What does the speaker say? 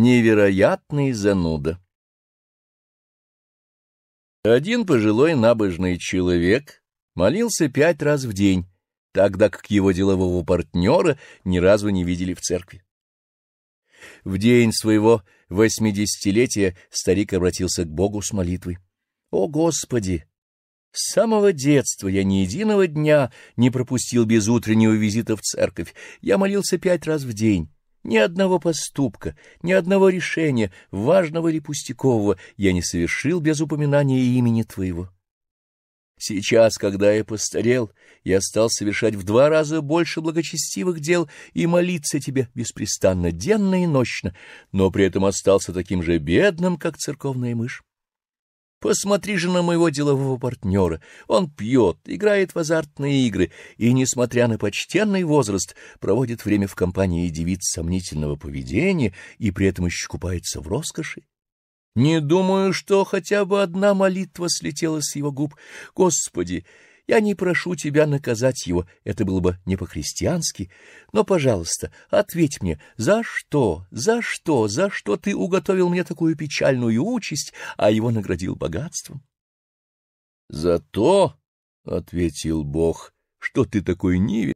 Невероятный зануда. Один пожилой набожный человек молился пять раз в день, тогда как его делового партнера ни разу не видели в церкви. В день своего восьмидесятилетия старик обратился к Богу с молитвой. «О, Господи! С самого детства я ни единого дня не пропустил без утреннего визита в церковь. Я молился пять раз в день». Ни одного поступка, ни одного решения, важного или пустякового, я не совершил без упоминания имени твоего. Сейчас, когда я постарел, я стал совершать в два раза больше благочестивых дел и молиться тебе беспрестанно, денно и ночно, но при этом остался таким же бедным, как церковная мышь. Посмотри же на моего делового партнера. Он пьет, играет в азартные игры и, несмотря на почтенный возраст, проводит время в компании девиц сомнительного поведения и при этом еще купается в роскоши. Не думаю, что хотя бы одна молитва слетела с его губ. Господи, я не прошу тебя наказать его, это было бы не по-христиански, но, пожалуйста, ответь мне, за что, за что, за что ты уготовил мне такую печальную участь, а его наградил богатством? — За то, — ответил Бог, — что ты такой невест.